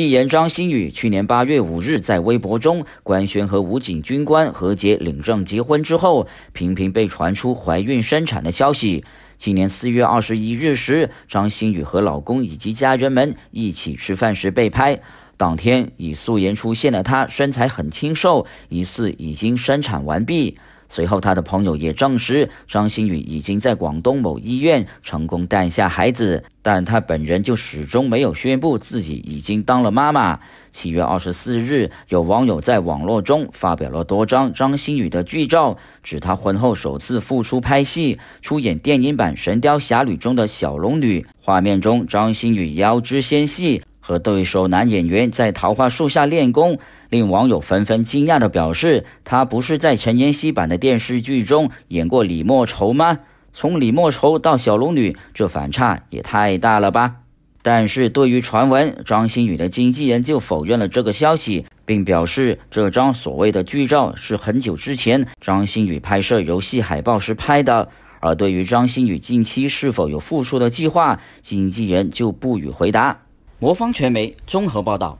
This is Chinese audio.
艺人张馨予去年八月五日在微博中官宣和武警军官何洁领证结婚之后，频频被传出怀孕生产的消息。今年四月二十一日时，张馨予和老公以及家人们一起吃饭时被拍，当天以素颜出现的她身材很清瘦，疑似已经生产完毕。随后，他的朋友也证实张馨予已经在广东某医院成功诞下孩子，但她本人就始终没有宣布自己已经当了妈妈。七月二十四日，有网友在网络中发表了多张张馨予的剧照，指她婚后首次复出拍戏，出演电影版《神雕侠侣》中的小龙女。画面中，张馨予腰肢纤细。和对手男演员在桃花树下练功，令网友纷纷惊讶的表示：“他不是在陈妍希版的电视剧中演过李莫愁吗？从李莫愁到小龙女，这反差也太大了吧！”但是，对于传闻，张馨予的经纪人就否认了这个消息，并表示这张所谓的剧照是很久之前张馨予拍摄游戏海报时拍的。而对于张馨予近期是否有复出的计划，经纪人就不予回答。魔方传媒综合报道。